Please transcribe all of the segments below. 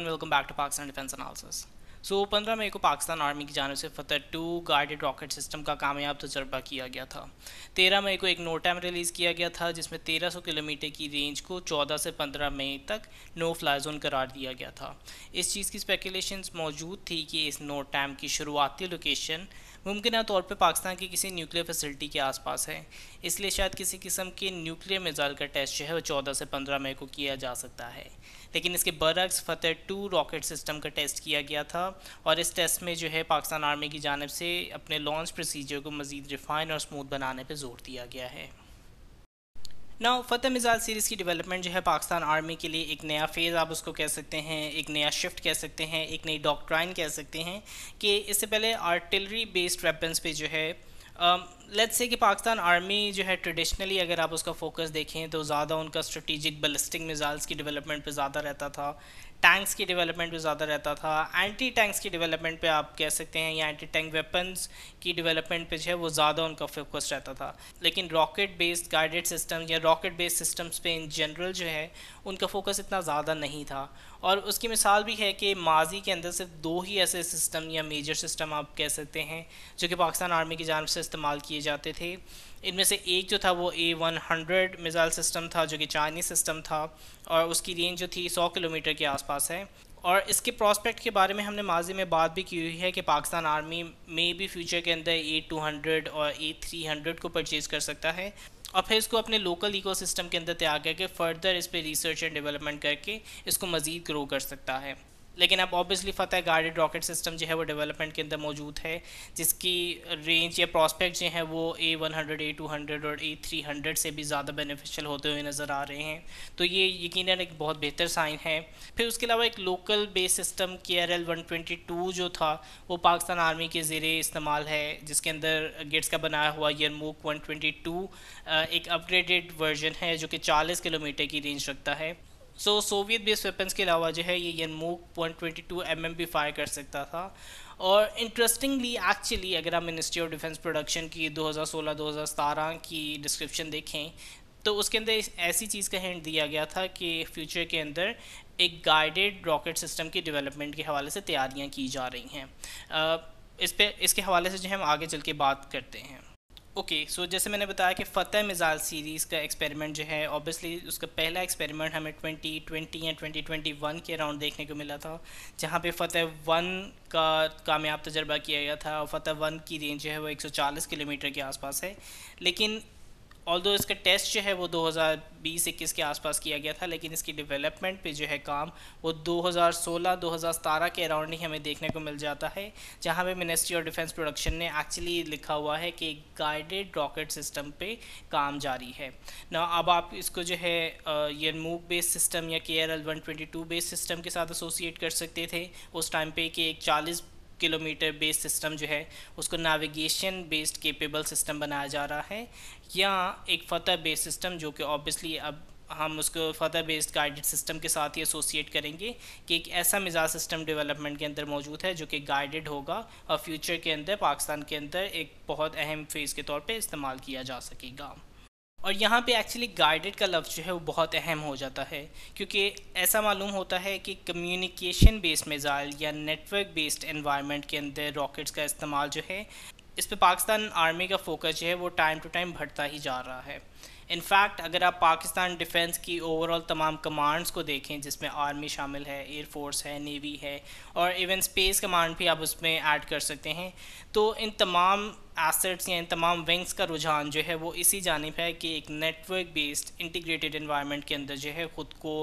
everyone welcome back to Pakistan defence analysis so पंद्रह मई को पाकिस्तान आर्मी की जानव से Fateh two guided rocket system का कामयाब तजर्बा किया गया था तेरह मई को एक नोटैम रिलीज़ किया गया था जिसमें तेरह सौ किलोमीटर की रेंज को चौदह से पंद्रह मई तक नो फ्लाई जोन करार दिया गया था इस चीज़ की स्पेकुलेशन मौजूद थी कि इस नोटैम की शुरुआती लोकेशन मुमकिन तौर पर पाकिस्तान की किसी न्यूक्लियर फैसिलिटी के आसपास है इसलिए शायद किसी किस्म के न्यूक्लियर मिज़ाइल का टेस्ट जो है वो चौदह से पंद्रह मई को किया जा सकता है लेकिन इसके बरक्स फतेह टू रॉकेट सिस्टम का टेस्ट किया गया था और इस टेस्ट में जो है पाकिस्तान आर्मी की जानब से अपने लॉन्च प्रोसीजर को मज़ीद रिफाइन और स्मूथ बनाने पर जोर दिया गया है ना फतेह मिज़ाल सीरीज़ की डेवलपमेंट जो है पाकिस्तान आर्मी के लिए एक नया फेज़ आप उसको कह सकते हैं एक नया शिफ्ट कह सकते हैं एक नई डॉक्ट्राइन कह सकते हैं कि इससे पहले आर्टिलरी बेस्ड वेपन्स पे जो है लेट्स से कि पाकिस्तान आर्मी जो है ट्रेडिशनली अगर आप उसका फोकस देखें तो ज़्यादा उनका स्ट्रेटिजिक बलिस्टिक मिज़ाइल्स की डेवलपमेंट पे ज़्यादा रहता था टैंक्स की डेवलपमेंट पे ज़्यादा रहता था एंटी टैंक्स की डेवलपमेंट पे आप कह सकते हैं या एंटी टैंक वेपन्स की डेवलपमेंट पे जो है वो ज़्यादा उनका फोकस रहता था लेकिन रॉकेट बेस्ड गाइडेड सिस्टम या रॉकेट बेस्ड सिस्टम्स पे इन जनरल जो है उनका फोकस इतना ज़्यादा नहीं था और उसकी मिसाल भी है कि माजी के अंदर सिर्फ दो ही ऐसे सिस्टम या मेजर सिस्टम आप कह सकते हैं जो कि पाकिस्तान आर्मी की जानब से इस्तेमाल किए किए जाते थे इनमें से एक जो था वो A one hundred missile system था जो कि चाइनीज़ सिस्टम था और उसकी रेंज जो थी सौ किलोमीटर के आसपास है और इसके प्रॉस्पेक्ट के बारे में हमने माजी में बात भी की हुई है कि पाकिस्तान आर्मी में भी फ्यूचर के अंदर ए टू हंड्रेड और ए थ्री हंड्रेड को परचेज़ कर सकता है और फिर इसको अपने लोकल इकोसिस्टम के अंदर तैयार करके फ़र्दर इस पर रिसर्च एंड डेवलपमेंट करके इसको मज़ीद ग्रो कर सकता है लेकिन अब obviously Fateh guided rocket system जो है वो डेवलपमेंट के अंदर मौजूद है जिसकी रेंज या प्रॉस्पेक्ट जो है वो A one hundred A two hundred और ए थ्री हंड्रेड से भी ज़्यादा बेनिफिशियल होते हुए नज़र आ रहे हैं तो ये यकीन एक बहुत बेहतर साइन है फिर उसके अलावा एक local base system K R L one twenty two जो था वो पाकिस्तान आर्मी के ज़ेर इस्तेमाल है जिसके अंदर गेट्स का बनाया हुआ यरमूक वन ट्वेंटी टू एक अपग्रेडेड वर्जन है जो कि चालीस किलोमीटर की रेंज रखता है सो सोवियत बेस्ड वेपन्स के अलावा जो है ये यनमूक 122 एमएम भी फायर कर सकता था और इंटरेस्टिंगली एक्चुअली अगर आप मिनिस्ट्री ऑफ डिफेंस प्रोडक्शन की 2016-2017 की डिस्क्रिप्शन देखें तो उसके अंदर ऐसी चीज़ का हिंट दिया गया था कि फ्यूचर के अंदर एक गाइडेड रॉकेट सिस्टम की डेवलपमेंट के हवाले से तैयारियां की जा रही हैं इस पर इसके हवाले से जो हम आगे चल के बात करते हैं ओके okay, सो so जैसे मैंने बताया कि फ़तेह मिज़ाल सीरीज़ का एक्सपेरिमेंट जो है ऑब्वियसली उसका पहला एक्सपेरिमेंट हमें 2020 या 2021 के अराउंड देखने को मिला था जहाँ पे फ़तेह वन का कामयाब तजर्बा किया गया था और फ़तेह वन की रेंज जो है वो 140 किलोमीटर के आसपास है लेकिन ऑल दो इसका टेस्ट जो है वो 2020-21 के आसपास किया गया था लेकिन इसकी डेवलपमेंट पे जो है काम वो 2016-2017 के अराउंड ही हमें देखने को मिल जाता है जहाँ पे मिनिस्ट्री ऑफ डिफेंस प्रोडक्शन ने एक्चुअली लिखा हुआ है कि गाइडेड रॉकेट सिस्टम पे काम जारी है ना अब आप इसको जो है ये मूव बेस सिस्टम या के आर एल बेस सिस्टम के साथ एसोसिएट कर सकते थे उस टाइम पर कि एक चालीस किलोमीटर बेस्ड सिस्टम जो है उसको नाविगेशन बेस्ड केपेबल सिस्टम बनाया जा रहा है या एक फतह बेस्ड सिस्टम जो कि ऑब्वियसली अब हम उसको फतह बेस्ड गाइडेड सिस्टम के साथ ही एसोसिएट करेंगे कि एक ऐसा मिजाज सिस्टम डेवलपमेंट के अंदर मौजूद है जो कि गाइडेड होगा और फ्यूचर के अंदर पाकिस्तान के अंदर एक बहुत अहम फेज़ के तौर पे इस्तेमाल किया जा सकेगा और यहाँ पे एक्चुअली गाइडेड का लफ्ज़ जो है वो बहुत अहम हो जाता है क्योंकि ऐसा मालूम होता है कि कम्युनिकेशन बेस्ड मिज़ाइल या नेटवर्क बेस्ड एनवायरनमेंट के अंदर रॉकेट्स का इस्तेमाल जो है इस पर पाकिस्तान आर्मी का फोकस जो है वो टाइम टू टाइम बढ़ता ही जा रहा है इनफैक्ट अगर आप पाकिस्तान डिफेंस की ओवरऑल तमाम कमांड्स को देखें जिसमें आर्मी शामिल है एयरफोर्स है नेवी है और इवन स्पेस कमांड भी आप उसमें ऐड कर सकते हैं तो इन तमाम एसेट्स या इन तमाम विंग्स का रुझान जो है वो इसी जानब है कि एक नेटवर्क बेस्ड इंटीग्रेटेड इन्वायरमेंट के अंदर जो है ख़ुद को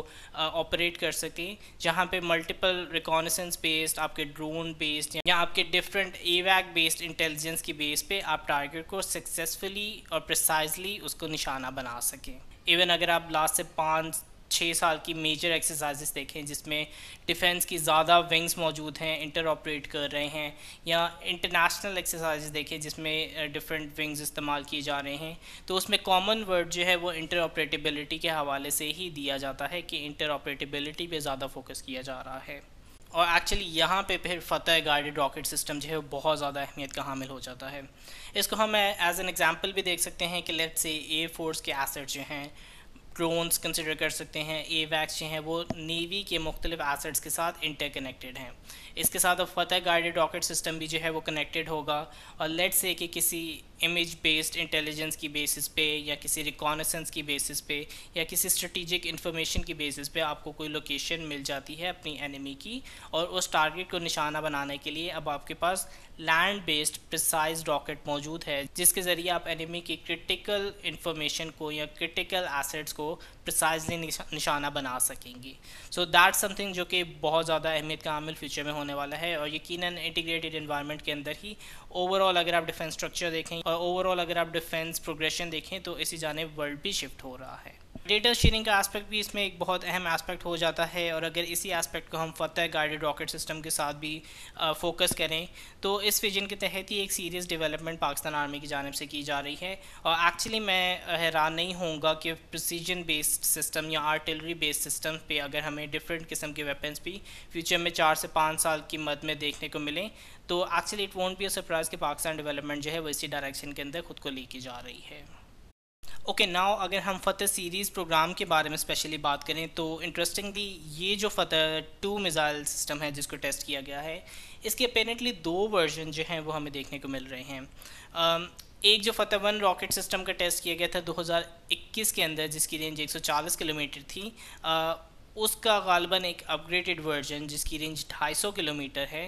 ऑपरेट कर सकें जहाँ पे मल्टीपल रिकॉनिसेंस बेस्ड आपके ड्रोन बेस्ड या आपके डिफरेंट एवैक बेस्ड इंटेलिजेंस की बेस पे आप टारगेट को सक्सेसफुली और प्रिसाइजली उसको निशाना बना सकें इवन अगर आप लास्ट से पाँच छः साल की मेजर एक्सरसाइजेस देखें जिसमें डिफेंस की ज़्यादा विंग्स मौजूद हैं इंटर ऑपरेट कर रहे हैं या इंटरनेशनल एक्सरसाइजेस देखें जिसमें डिफरेंट विंग्स इस्तेमाल किए जा रहे हैं तो उसमें कॉमन वर्ड जो है वो इंटर ऑपरेटिबिलिटी के हवाले से ही दिया जाता है कि इंटर ऑपरेटिबिलिटी पर ज़्यादा फोकस किया जा रहा है और एक्चुअली यहाँ पे फिर फतेह गाइडेड रॉकेट सिस्टम जो है बहुत ज़्यादा अहमियत का हामिल हो जाता है इसको हम एज एन एग्ज़ाम्पल भी देख सकते हैं कि लेट्स से ए फोर्स के एसेट जो हैं ड्रोन्स कंसिडर कर सकते हैं ए वैक्स जो हैं वो नेवी के मुख्तलिफ एसेट्स के साथ इंटरकनेक्टेड हैं इसके साथ अब फतेह गाइडेड रॉकेट सिस्टम भी जो है वो कनेक्टेड होगा और लेट्स से कि किसी इमेज बेस्ड इंटेलिजेंस की बेसिस पे या किसी रिकॉनसेंस की बेसिस पे या किसी स्ट्रेटिजिक इंफॉर्मेशन की बेसिस पे आपको कोई लोकेशन मिल जाती है अपनी एनिमी की और उस टारगेट को निशाना बनाने के लिए अब आपके पास लैंड बेस्ड प्रिसाइज रॉकेट मौजूद है जिसके ज़रिए आप एनिमी की क्रिटिकल इंफॉर्मेशन को या क्रिटिकल एसेट्स को प्रिसाइजली निशाना बना सकेंगे सो दैट समथिंग जो कि बहुत ज़्यादा अहमियत का आमिल फ्यूचर में होने वाला है और यकीन इंटीग्रेटेड इन्वायरमेंट के अंदर ही ओवरऑल अगर आप डिफेंस स्ट्रक्चर देखें ओवरऑल अगर आप डिफेंस प्रोग्रेशन देखें तो इसी जानब वर्ल्ड भी शिफ्ट हो रहा है डेटा शेयरिंग का एस्पेक्ट भी इसमें एक बहुत अहम एस्पेक्ट हो जाता है और अगर इसी एस्पेक्ट को हम फतेह गाइडेड रॉकेट सिस्टम के साथ भी फोकस करें तो इस विजन के तहत ही एक सीरियस डेवलपमेंट पाकिस्तान आर्मी की जानब से की जा रही है और एक्चुअली मैं हैरान नहीं होऊंगा कि प्रोसीजन बेस्ड सिस्टम या आर्टिलरी बेस्ड सिस्टम पर अगर हमें डिफरेंट किस्म के वेपन्स भी फ्यूचर में चार से पाँच साल की मद में देखने को मिलें तो actually it won't be a surprise कि पाकिस्तान डेवलपमेंट जो है वो इसी डायरेक्शन के अंदर खुद को लेके जा रही है ओके okay, नाउ अगर हम फतेह सीरीज़ प्रोग्राम के बारे में स्पेशली बात करें तो इंटरेस्टिंगली ये जो फतेह टू मिज़ाइल सिस्टम है जिसको टेस्ट किया गया है इसके अपेरेंटली दो वर्जन जो हैं वो हमें देखने को मिल रहे हैं um, एक जो फ़तेह वन रॉकेट सिस्टम का टेस्ट किया गया था 2021 के अंदर जिसकी रेंज 140 किलोमीटर थी uh, उसका गालबन एक अपग्रेडेड वर्जन जिसकी रेंज 250 किलोमीटर है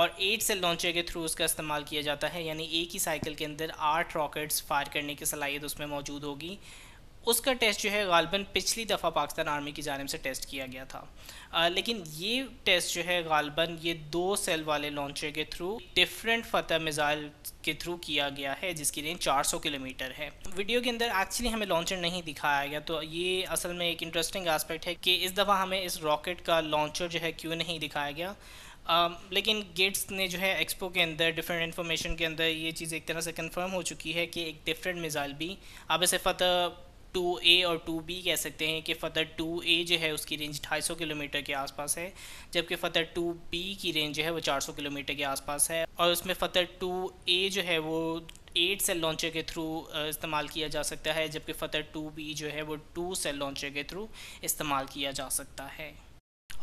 और एट सेल लॉन्चर के थ्रू उसका इस्तेमाल किया जाता है यानी एक ही साइकिल के अंदर आठ रॉकेट्स फायर करने की सलाहियत उसमें मौजूद होगी उसका टेस्ट जो है गालबन पिछली दफ़ा पाकिस्तान आर्मी की जानब से टेस्ट किया गया था आ, लेकिन ये टेस्ट जो है गालबन ये दो सेल वाले लॉन्चर के थ्रू डिफरेंट फतह मिज़ाइल के थ्रू किया गया है जिसकी रेंज 400 किलोमीटर है वीडियो के अंदर एक्चुअली हमें लॉन्चर नहीं दिखाया गया तो ये असल में एक इंटरेस्टिंग एस्पेक्ट है कि इस दफ़ा हमें इस रॉकेट का लॉन्चर जो है क्यों नहीं दिखाया गया आ, लेकिन गेट्स ने जो है एक्सपो के अंदर डिफरेंट इन्फॉर्मेशन के अंदर ये चीज़ एक तरह से कंफर्म हो चुकी है कि एक डिफरेंट मिज़ाइल भी अब इसे फ़तः टू ए और टू बी कह सकते हैं कि फ़तर टू ए जो है उसकी रेंज 250 किलोमीटर के आसपास है जबकि फ़तर टू बी की रेंज जो है वो 400 किलोमीटर के आसपास है और उसमें फ़तर टू ए जो है वो एट सेल लॉन्चर के थ्रू इस्तेमाल किया जा सकता है जबकि फ़तर टू बी जो है वो टू सेल लॉन्चर के थ्रू इस्तेमाल किया जा सकता है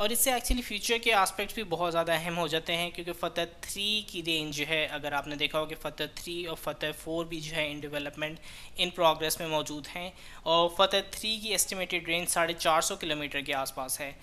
और इससे एक्चुअली फ्यूचर के आस्पेक्ट्स भी बहुत ज़्यादा अहम हो जाते हैं क्योंकि फ़तह थ्री की रेंज है अगर आपने देखा हो कि फ़तेह थ्री और फ़तह फोर भी जो है इन डेवलपमेंट इन प्रोग्रेस में मौजूद हैं और फ़तेह थ्री की एस्टिमेटेड रेंज साढ़े चार सौ किलोमीटर के आसपास है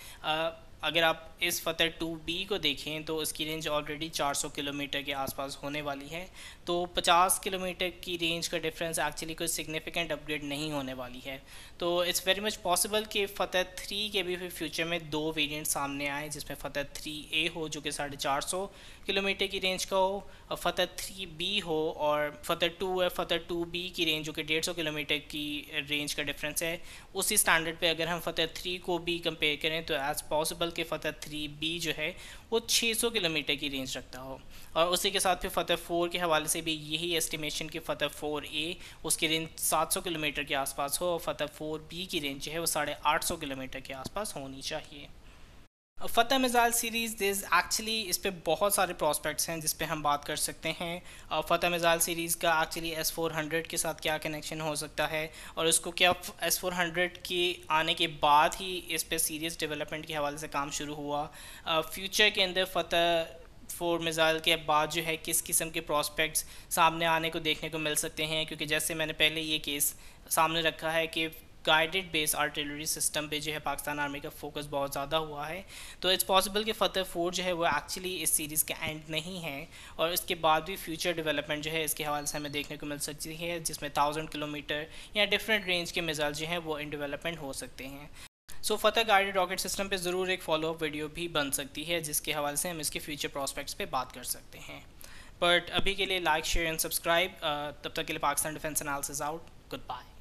अगर आप इस फतेह टू बी को देखें तो इसकी रेंज ऑलरेडी 400 किलोमीटर के आसपास होने वाली है तो 50 किलोमीटर की रेंज का डिफरेंस एक्चुअली कोई सिग्निफिकेंट अपग्रेड नहीं होने वाली है तो इट्स वेरी मच पॉसिबल कि फतेह थ्री के भी फिर फ्यूचर में दो वेरिएंट सामने आए जिसमें फतेह थ्री ए हो जो कि साढ़े चार सौ किलोमीटर की रेंज का हो और फतेह थ्री बी हो और फतेह टू है फतेह टू बी की रेंज जो कि डेढ़ सौ किलोमीटर की रेंज का डिफरेंस है उसी स्टैंडर्ड पर अगर हम फतेह थ्री को भी कंपेयर करें तो एज़ पॉसिबल के फतेह थ्री बी जो है वो 600 किलोमीटर की रेंज रखता हो और उसी के साथ फिर फ़तह फोर के हवाले से भी यही एस्टिमेशन कि फ़तह फोर ए उसकी रेंज 700 किलोमीटर के आसपास हो और फतेह फोर बी की रेंज जो है वो साढ़े आठ किलोमीटर के आसपास होनी चाहिए फ़तेह मिज़ाल सीरीज़ दिस एक्चुअली इस पर बहुत सारे प्रॉस्पेक्ट्स हैं जिस पर हम बात कर सकते हैं फ़तह मिज़ाल सीरीज़ का एक्चुअली एस फोर हंड्रेड के साथ क्या कनेक्शन हो सकता है और इसको क्या एस फोर हंड्रेड के आने के बाद ही इस पर सीरीज़ डेवलपमेंट के हवाले से काम शुरू हुआ फ्यूचर के अंदर फ़तेह फोर मिज़ाइल के बाद जो है किस किस्म के प्रॉस्पेक्ट्स सामने आने को देखने को मिल सकते हैं क्योंकि जैसे मैंने पहले ये केस सामने रखा है कि गाइडेड बेस आर्टिलरी सिस्टम पे जो है पाकिस्तान आर्मी का फोकस बहुत ज़्यादा हुआ है तो इट्स पॉसिबल कि फ़तेह फतेहपुर जो है वो एक्चुअली इस सीरीज़ के एंड नहीं है और इसके बाद भी फ्यूचर डेवलपमेंट जो है इसके हवाले से हमें देखने को मिल सकती है जिसमें थाउजेंड किलोमीटर या डिफरेंट रेंज के मिज़ाइल जो हैं वो इन डेवलपमेंट हो सकते हैं so Fateh guided rocket system पर ज़रूर एक फॉलोअप वीडियो भी बन सकती है जिसके हवाले से हम इसके फ्यूचर प्रॉस्पेक्ट्स पर बात कर सकते हैं बट अभी के लिए लाइक शेयर एंड सब्सक्राइब तब तक के लिए Pakistan defence analysis out good bye